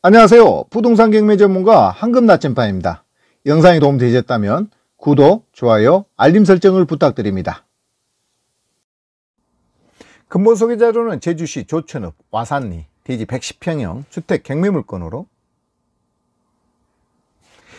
안녕하세요. 부동산 경매 전문가 황금나침반입니다. 영상이 도움되셨다면 구독, 좋아요, 알림 설정을 부탁드립니다. 근본 소개자료는 제주시 조천읍 와산리 대지 110평형 주택 경매 물건으로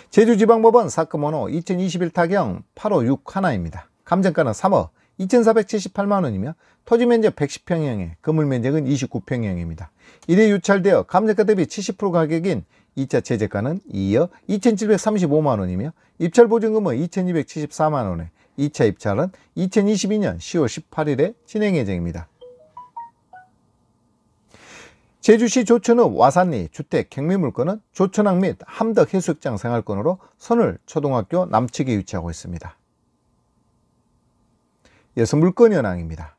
제주지방법원 사건번호 2021타경 856 1입니다 감정가는 3억 2,478만원이며 토지 면적 110평형에 건물 면적은 29평형입니다. 이래 유찰되어 감정가 대비 70% 가격인 2차 제재가는 2억 2,735만원이며 입찰 보증금은 2,274만원에 2차 입찰은 2022년 10월 18일에 진행 예정입니다. 제주시 조천읍 와산리 주택 경매물건은 조천항 및 함덕 해수욕장 생활권으로 선을 초등학교 남측에 위치하고 있습니다. 여기서 물건현황입니다.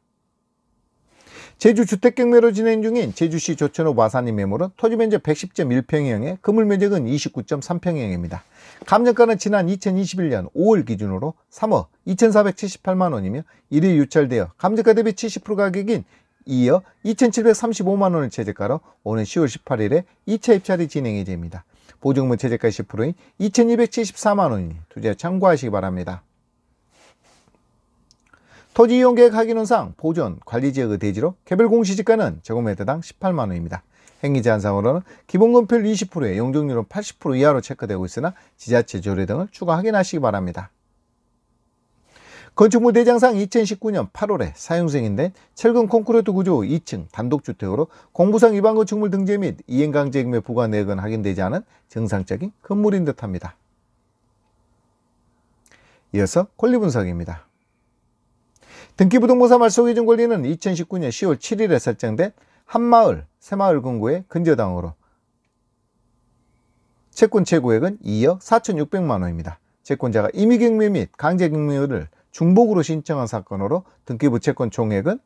제주 주택경매로 진행 중인 제주시 조천읍 와사이 매물은 토지 면적 110.1평형에 건물 면적은 29.3평형입니다. 감정가는 지난 2021년 5월 기준으로 3억 2,478만원이며 1일 유찰되어 감정가 대비 70% 가격인 이어 2,735만원을 최저가로 오는 10월 18일에 2차 입찰이 진행이 됩니다. 보증금 최저가 10%인 2,274만원이니 투자 참고하시기 바랍니다. 토지 이용계획 확인원상 보존 관리지역의 대지로 개별 공시지가는 제곱미터당 18만원입니다. 행위제 한상으로는 기본금율 20%에 용적률은 80% 이하로 체크되고 있으나 지자체 조례 등을 추가 확인하시기 바랍니다. 건축물 대장상 2019년 8월에 사용 생인데 철근 콘크리트 구조 2층 단독주택으로 공부상 위반 건축물 등재 및 이행강제금의 부과내역은 확인되지 않은 정상적인 건물인 듯합니다. 이어서 권리분석입니다. 등기부등본사 말소기준 권리는 2019년 10월 7일에 설정된 한마을, 새마을 금고의 근저당으로 채권 최고액은 2억 4,600만 원입니다. 채권자가 임의경매 및 강제경매를 중복으로 신청한 사건으로 등기부 채권 총액은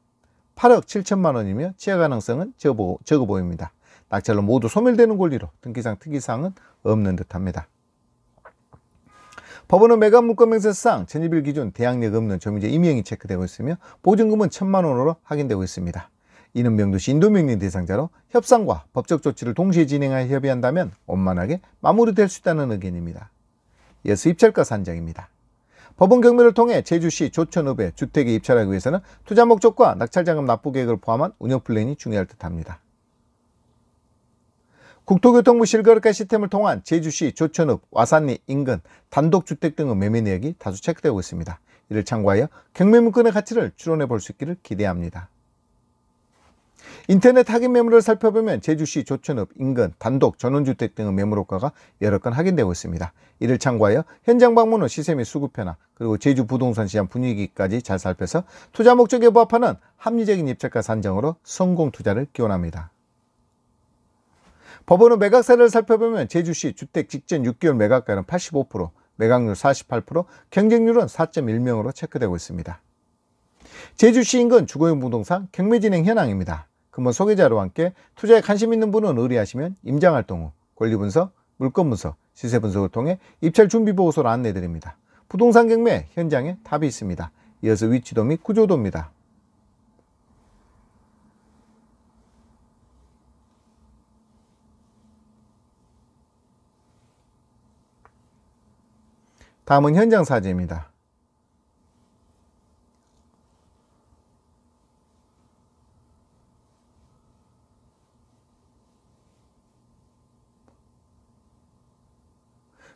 8억 7천만 원이며 취하 가능성은 적어 보입니다. 낙찰로 모두 소멸되는 권리로 등기상 특이사항은 없는 듯합니다. 법원은 매각 물건명세상 전입일 기준 대항력 없는 점유자 임명이 체크되고 있으며 보증금은 천만 원으로 확인되고 있습니다. 이는 명도시 인도명령 대상자로 협상과 법적 조치를 동시에 진행하여 협의한다면 원만하게 마무리될 수 있다는 의견입니다. 이어서 입찰가 산정입니다. 법원 경매를 통해 제주시 조천읍에 주택에 입찰하기 위해서는 투자 목적과 낙찰자금 납부 계획을 포함한 운영 플랜이 중요할 듯합니다. 국토교통부 실거래가 시스템을 통한 제주시, 조천읍, 와산리 인근, 단독주택 등의 매매 내역이 다수 체크되고 있습니다. 이를 참고하여 경매문건의 가치를 추론해 볼 수 있기를 기대합니다. 인터넷 확인 매물을 살펴보면 제주시 조천읍 인근 단독 전원주택 등의 매물 호가가 여러 건 확인되고 있습니다. 이를 참고하여 현장 방문 후 시세 및 수급 변화 그리고 제주 부동산 시장 분위기까지 잘 살펴서 투자 목적에 부합하는 합리적인 입찰가 산정으로 성공 투자를 기원합니다. 법원은 매각세를 살펴보면 제주시 주택 직전 6개월 매각가는 85%, 매각률 48%, 경쟁률은 4.1명으로 체크되고 있습니다. 제주시 인근 주거용 부동산 경매진행 현황입니다. 금번 소개자료와 함께 투자에 관심 있는 분은 의뢰하시면 임장활동 후 권리분석, 물건분석, 시세분석을 통해 입찰 준비보고서를 안내드립니다. 부동산 경매 현장에 답이 있습니다. 이어서 위치도 및 구조도입니다. 다음은 현장 사진입니다.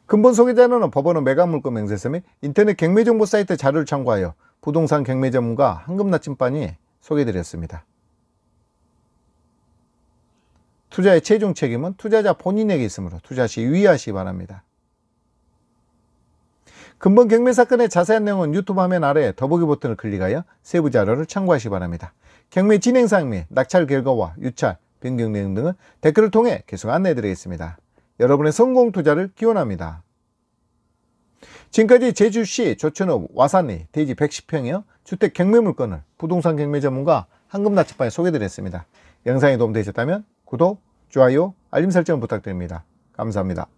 근본 소개자는 법원은 매각물권 명세서 및 인터넷 경매정보 사이트 자료를 참고하여 부동산 경매 전문가 한금나침반이 소개드렸습니다. 투자의 최종 책임은 투자자 본인에게 있으므로 투자 시 유의하시기 바랍니다. 금번 경매 사건의 자세한 내용은 유튜브 화면 아래 더보기 버튼을 클릭하여 세부 자료를 참고하시기 바랍니다. 경매 진행상항및 낙찰 결과와 유찰, 변경 내용 등은 댓글을 통해 계속 안내해드리겠습니다. 여러분의 성공 투자를 기원합니다. 지금까지 제주시 조천읍 와산리 대지 110평이요 주택 경매 물건을 부동산 경매 전문가 한금나치반에 소개드렸습니다. 영상이 도움되셨다면 구독, 좋아요, 알림 설정 부탁드립니다. 감사합니다.